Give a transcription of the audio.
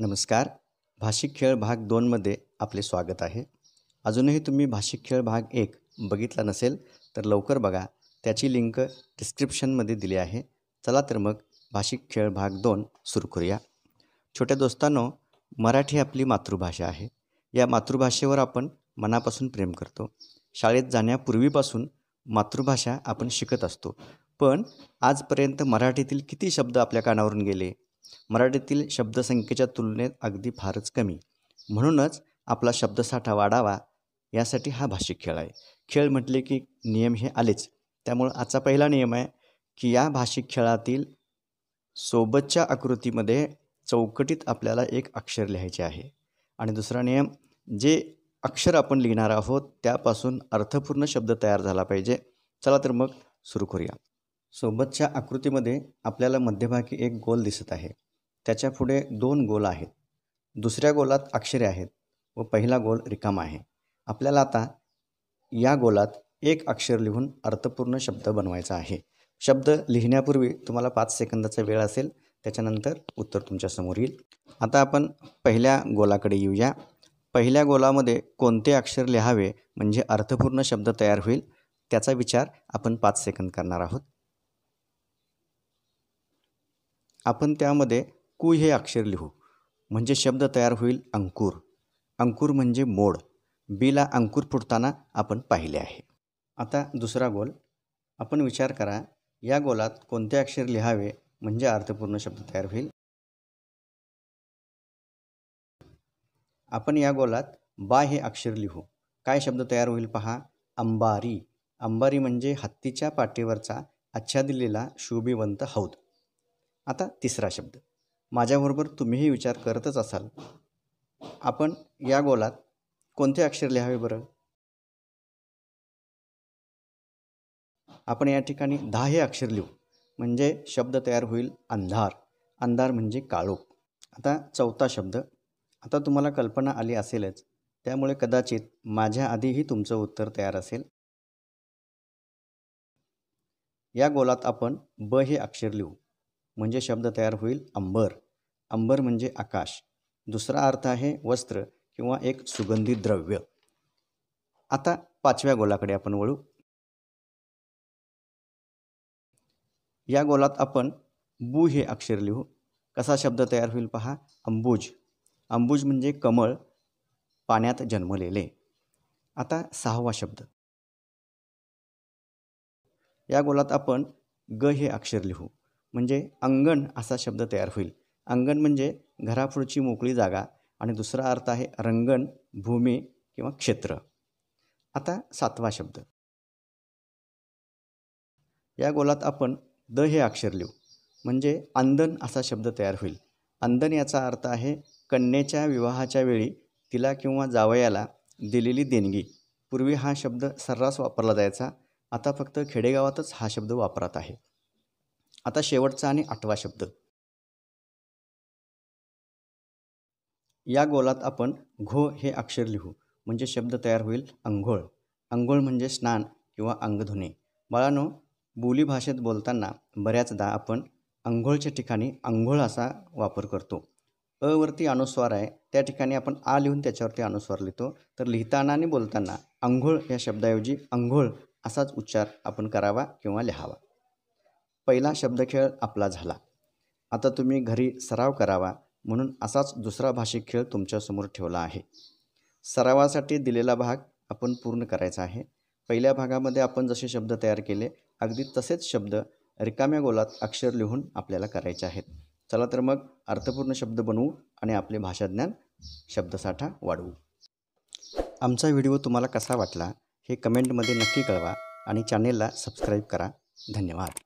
नमस्कार भाषिक खेळ भाग दोनमध्ये आपले स्वागत आहे अजूनही तुम्ही भाषिक खेळ भाग एक बघितला नसेल तर लवकर बघा त्याची लिंक डिस्क्रिप्शनमध्ये दिली आहे चला तर मग भाषिक खेळ भाग दोन सुरू करूया छोट्या दोस्तांनो मराठी आपली मातृभाषा आहे या मातृभाषेवर आपण मनापासून प्रेम करतो शाळेत जाण्यापूर्वीपासून मातृभाषा आपण शिकत असतो पण आजपर्यंत मराठीतील किती शब्द आपल्या कानावरून गेले मराठीतील शब्दसंख्येच्या तुलनेत अगदी फारच कमी म्हणूनच आपला शब्दसाठा वाढावा यासाठी हा भाषिक खेळ आहे खेळ म्हटले की नियम हे आलेच त्यामुळं आजचा पहिला नियम आहे की या भाषिक खेळातील सोबतच्या आकृतीमध्ये चौकटीत आपल्याला एक अक्षर लिहायचे आहे आणि दुसरा नियम जे अक्षर आपण लिहिणार आहोत त्यापासून अर्थपूर्ण शब्द तयार झाला पाहिजे चला तर मग सुरू करूया सोबतच्या आकृतीमध्ये आपल्याला मध्यभागी एक गोल दिसत आहे त्याच्या पुढे दोन गोल आहेत दुसऱ्या गोलात अक्षरे आहेत व पहिला गोल रिकामा आहे आपल्याला आता या गोलात एक अक्षर लिहून अर्थपूर्ण शब्द बनवायचा आहे शब्द लिहिण्यापूर्वी तुम्हाला पाच सेकंदाचा वेळ असेल त्याच्यानंतर उत्तर तुमच्यासमोर येईल आता आपण पहिल्या गोलाकडे येऊया पहिल्या गोलामध्ये कोणते अक्षर लिहावे म्हणजे अर्थपूर्ण शब्द तयार होईल त्याचा विचार आपण पाच सेकंद करणार आहोत आपण त्यामध्ये कु हे अक्षर लिहू म्हणजे शब्द तयार होईल अंकुर अंकुर म्हणजे मोड बीला अंकुर फुटताना आपण पाहिले आहे आता दुसरा गोल आपण विचार करा या गोलात कोणते अक्षर लिहावे म्हणजे अर्थपूर्ण शब्द तयार होईल आपण या गोलात बा हे अक्षर लिहू काय शब्द तयार होईल पहा अंबारी अंबारी म्हणजे हत्तीच्या पाठीवरचा आच्छादिलेला शोभिवंत हौद आता तिसरा शब्द माझ्याबरोबर तुम्हीही विचार करतच असाल आपण या गोलात कोणते अक्षर लिहावे बरं आपण या ठिकाणी दहा हे अक्षर लिहू म्हणजे शब्द तयार होईल अंधार अंधार म्हणजे काळोख आता चौथा शब्द आता तुम्हाला कल्पना आली असेलच त्यामुळे कदाचित माझ्या आधीही तुमचं उत्तर तयार असेल या गोलात आपण ब हे अक्षर लिहू म्हणजे शब्द तयार होईल अंबर अंबर म्हणजे आकाश दुसरा अर्थ आहे वस्त्र किंवा एक सुगंधी द्रव्य आता पाचव्या गोलाकडे आपण वळू या गोलात आपण बू हे अक्षर लिहू कसा शब्द तयार होईल पहा अंबुज अंबुज म्हणजे कमळ पाण्यात जन्मलेले आता सहावा शब्द या गोलात आपण ग हे अक्षर लिहू म्हणजे अंगण असा शब्द तयार होईल अंगण म्हणजे घरापुढची मोकळी जागा आणि दुसरा अर्थ आहे रंगण भूमी किंवा क्षेत्र आता सातवा शब्द या गोलात आपण द हे अक्षर लिहू म्हणजे अंदन असा शब्द तयार होईल अंदन याचा अर्थ आहे कन्येच्या विवाहाच्या वेळी तिला किंवा जावयाला दिलेली देणगी पूर्वी हा शब्द सर्रास वापरला जायचा आता फक्त खेडेगावातच हा शब्द वापरात आहे आता शेवटचा आणि आठवा शब्द या गोलात आपण घो हे अक्षर लिहू म्हणजे शब्द तयार होईल अंघोळ अंघोळ म्हणजे स्नान किंवा अंग धुणे बोली बोलीभाषेत बोलताना बऱ्याचदा आपण अंघोळच्या ठिकाणी अंघोळ असा वापर करतो अवरती अनुस्वार आहे त्या ठिकाणी आपण आ लिहून त्याच्यावरती अनुस्वार लिहितो तर लिहिताना आणि बोलताना अंघोळ या शब्दाऐवजी अंघोळ असाच उच्चार आपण करावा किंवा लिहावा पहिला शब्दखेळ आपला झाला आता तुम्ही घरी सराव करावा म्हणून असाच दुसरा भाषिक खेळ तुमच्यासमोर ठेवला आहे सरावासाठी दिलेला भाग आपण पूर्ण करायचा आहे पहिल्या भागामध्ये आपण जसे शब्द तयार केले अगदी तसेच शब्द रिकाम्या गोलात अक्षर लिहून आपल्याला करायचे आहेत चला तर मग अर्थपूर्ण शब्द बनवू आणि आपले भाषाज्ञान शब्दसाठा वाढवू आमचा व्हिडिओ तुम्हाला कसा वाटला हे कमेंटमध्ये नक्की कळवा आणि चॅनेलला सबस्क्राईब करा धन्यवाद